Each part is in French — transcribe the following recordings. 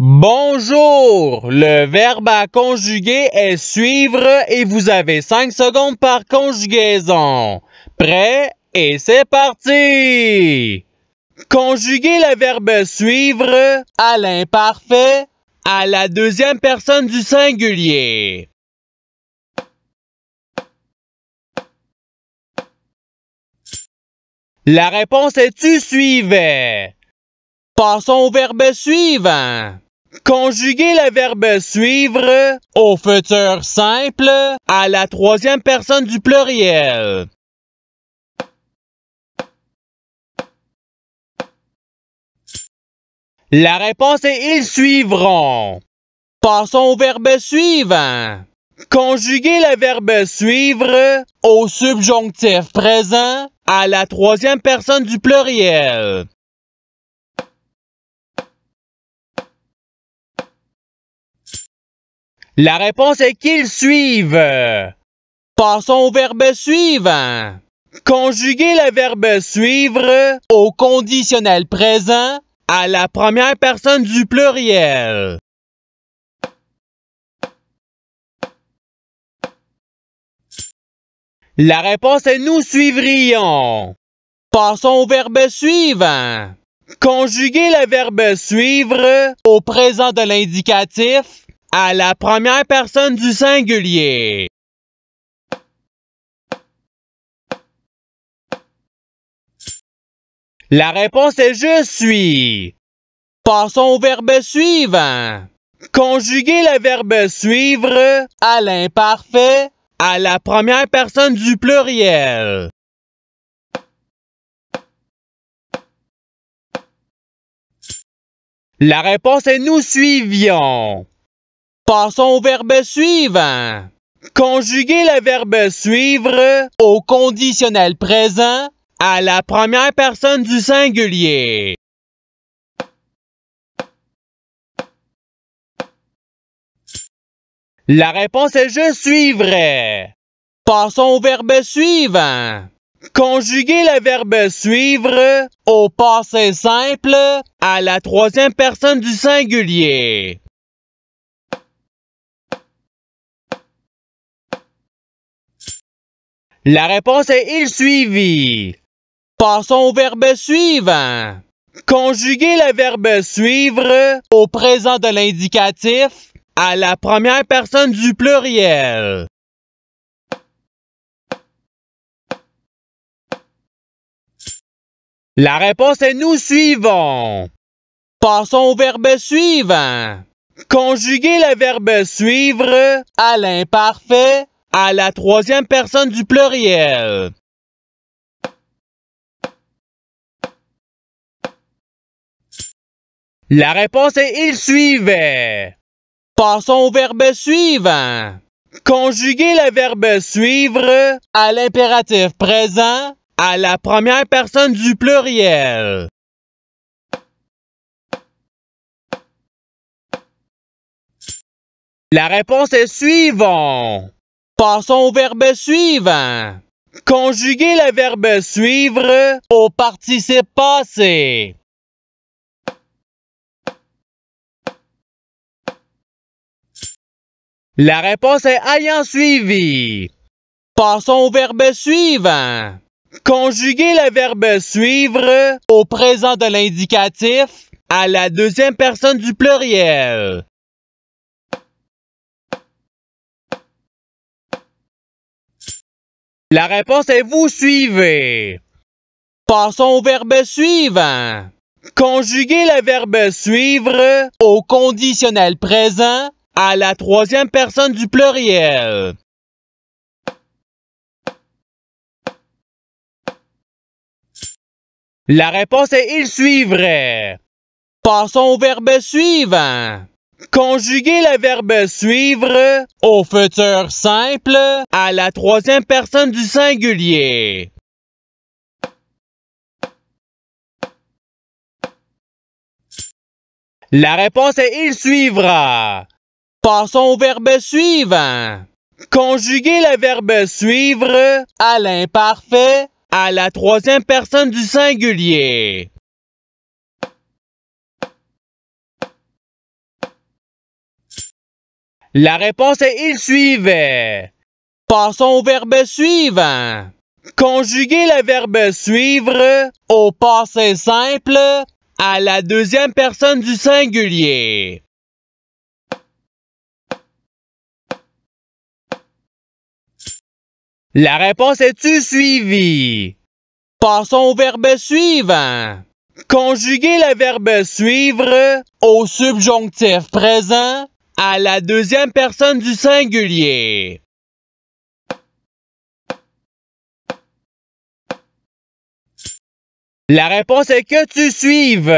Bonjour! Le verbe à conjuguer est suivre et vous avez 5 secondes par conjugaison. Prêt? Et c'est parti! Conjuguez le verbe suivre à l'imparfait, à la deuxième personne du singulier. La réponse est tu suivais. Passons au verbe suivant. Conjuguez le verbe suivre au futur simple à la troisième personne du pluriel. La réponse est ils suivront. Passons au verbe suivant. Conjuguez le verbe suivre au subjonctif présent à la troisième personne du pluriel. La réponse est qu'ils suivent. Passons au verbe suivant. Conjuguer le verbe suivre au conditionnel présent à la première personne du pluriel. La réponse est nous suivrions. Passons au verbe suivant. Conjuguer le verbe suivre au présent de l'indicatif à la première personne du singulier. La réponse est je suis. Passons au verbe suivant. Conjuguez le verbe suivre à l'imparfait à la première personne du pluriel. La réponse est nous suivions. Passons au verbe suivant. Conjuguez le verbe suivre au conditionnel présent à la première personne du singulier. La réponse est je suivrai. Passons au verbe suivant. Conjuguez le verbe suivre au passé simple à la troisième personne du singulier. La réponse est il suivi. Passons au verbe suivant. Conjuguez le verbe suivre au présent de l'indicatif à la première personne du pluriel. La réponse est nous suivons. Passons au verbe suivant. Conjuguez le verbe suivre à l'imparfait à la troisième personne du pluriel. La réponse est il suivait. Passons au verbe suivant. Conjuguez le verbe suivre à l'impératif présent à la première personne du pluriel. La réponse est suivons. Passons au verbe suivant. Conjuguez le verbe suivre au participe passé. La réponse est ayant suivi. Passons au verbe suivant. Conjuguez le verbe suivre au présent de l'indicatif à la deuxième personne du pluriel. La réponse est vous suivez. Passons au verbe suivant. Conjuguez le verbe suivre au conditionnel présent à la troisième personne du pluriel. La réponse est il suivrait. Passons au verbe suivant. Conjuguer le verbe suivre au futur simple à la troisième personne du singulier. La réponse est il suivra. Passons au verbe «suivre». Conjuguer le verbe suivre à l'imparfait à la troisième personne du singulier. La réponse est il suivait. Passons au verbe suivant. Conjuguez le verbe suivre au passé simple à la deuxième personne du singulier. La réponse est tu suivis ». Passons au verbe suivant. Conjuguer le verbe suivre au subjonctif présent à la deuxième personne du singulier. La réponse est que tu suives.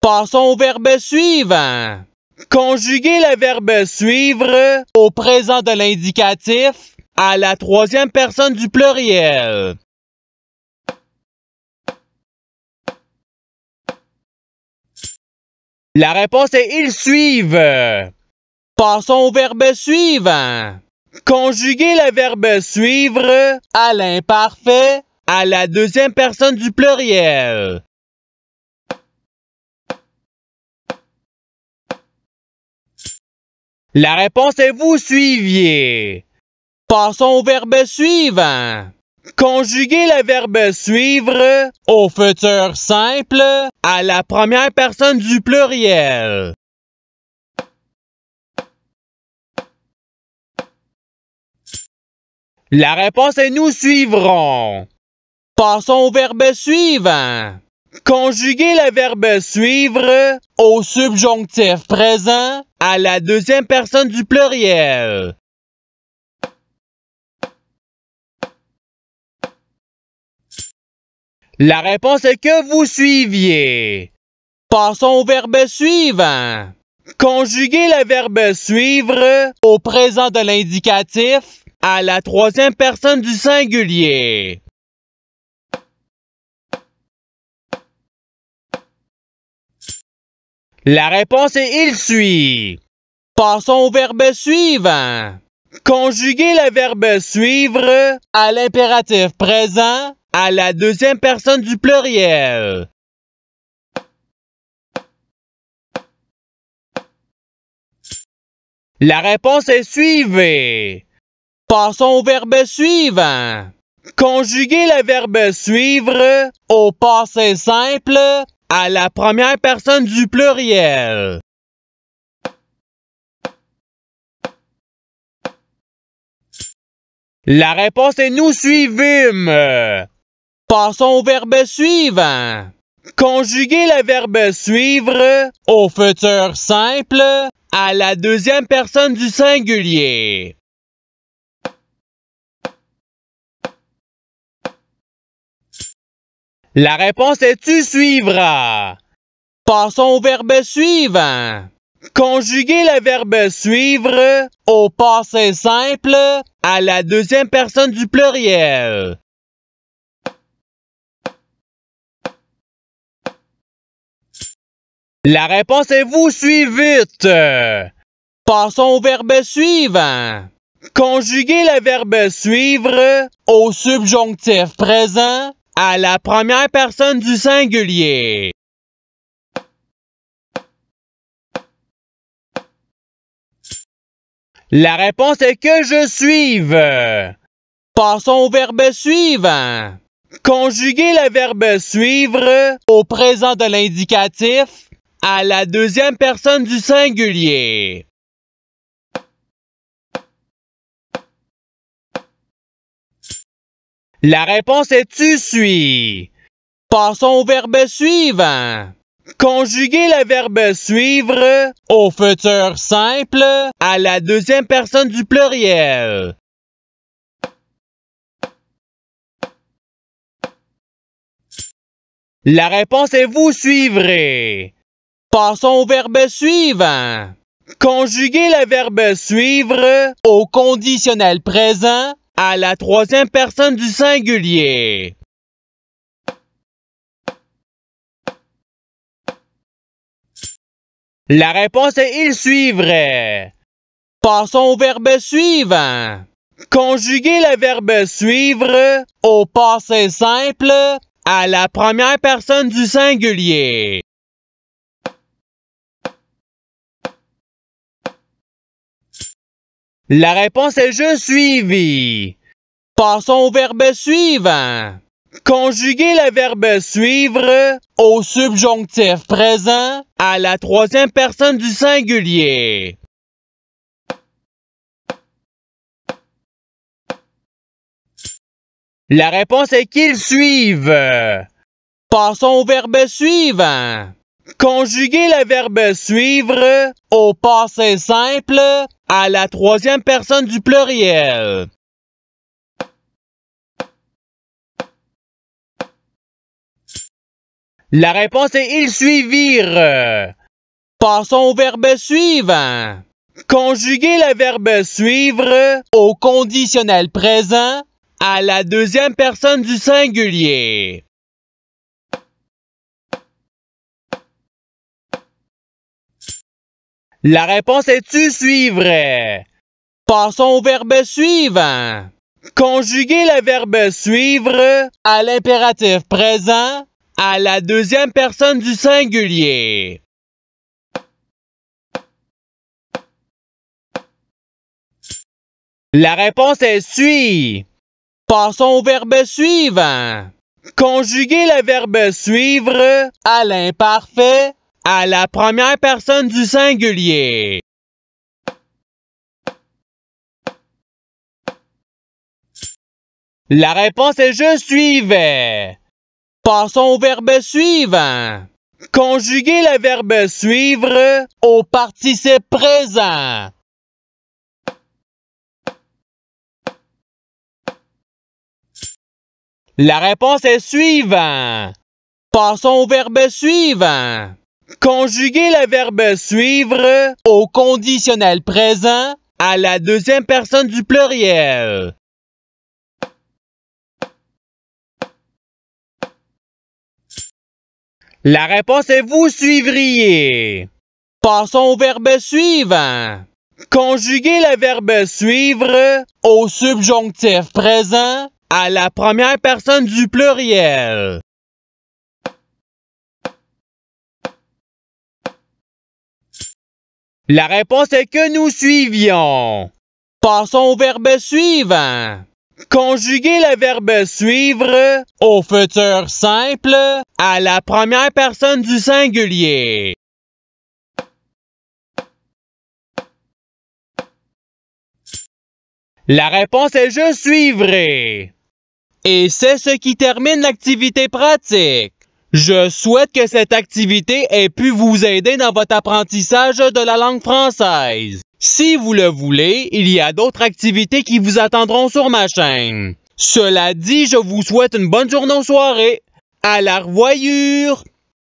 Passons au verbe suivre. Conjuguer le verbe suivre au présent de l'indicatif à la troisième personne du pluriel. La réponse est ils suivent. Passons au verbe suivant. Conjuguez le verbe suivre à l'imparfait à la deuxième personne du pluriel. La réponse est vous suiviez. Passons au verbe suivant. Conjuguer le verbe suivre au futur simple à la première personne du pluriel. La réponse est nous suivrons. Passons au verbe suivant. Conjuguer le verbe suivre au subjonctif présent à la deuxième personne du pluriel. La réponse est que vous suiviez. Passons au verbe suivant. Conjuguez le verbe suivre au présent de l'indicatif à la troisième personne du singulier. La réponse est il suit. Passons au verbe suivant. Conjuguez le verbe suivre à l'impératif présent à la deuxième personne du pluriel. La réponse est suivie. Passons au verbe suivant. Conjuguez le verbe suivre au passé simple à la première personne du pluriel. La réponse est nous suivîmes. Passons au verbe suivant. Conjuguez le verbe suivre au futur simple à la deuxième personne du singulier. La réponse est tu suivras. Passons au verbe suivant. Conjuguez le verbe suivre au passé simple à la deuxième personne du pluriel. La réponse est vous suivez Passons au verbe suivant. Conjuguez le verbe suivre au subjonctif présent à la première personne du singulier. La réponse est que je suive. Passons au verbe «suivre». Conjuguez le verbe suivre au présent de l'indicatif à la deuxième personne du singulier. La réponse est tu suis. Passons au verbe «suivre». Conjuguez le verbe suivre au futur simple à la deuxième personne du pluriel. La réponse est vous suivrez. Passons au verbe «suivre». Conjuguez le verbe suivre au conditionnel présent à la troisième personne du singulier. La réponse est il suivrait. Passons au verbe suivant. Conjuguez le verbe suivre au passé simple à la première personne du singulier. La réponse est je suivis. Passons au verbe suivant. Conjuguer le verbe suivre au subjonctif présent à la troisième personne du singulier. La réponse est qu'ils suivent. Passons au verbe «suivre». Conjuguer le verbe suivre au passé simple à la troisième personne du pluriel. La réponse est ils suivirent. Passons au verbe suivre ». Conjuguer le verbe suivre au conditionnel présent à la deuxième personne du singulier. La réponse est tu suivrais. Passons au verbe suivre. Conjuguer le verbe suivre à l'impératif présent à la deuxième personne du singulier. La réponse est suit. Passons au verbe «suivre». Conjuguez le verbe suivre à l'imparfait à la première personne du singulier. La réponse est je suivais. Passons au verbe suivant. Conjuguez le verbe suivre au participe présent. La réponse est suivante. Passons au verbe suivant. Conjuguez le verbe suivre au conditionnel présent à la deuxième personne du pluriel. La réponse est vous suivriez. Passons au verbe suivant. Conjuguez le verbe suivre au subjonctif présent à la première personne du pluriel. La réponse est que nous suivions. Passons au verbe suivant. Conjuguez le verbe suivre au futur simple à la première personne du singulier. La réponse est je suivrai. Et c'est ce qui termine l'activité pratique. Je souhaite que cette activité ait pu vous aider dans votre apprentissage de la langue française. Si vous le voulez, il y a d'autres activités qui vous attendront sur ma chaîne. Cela dit, je vous souhaite une bonne journée ou soirée. À la revoyure!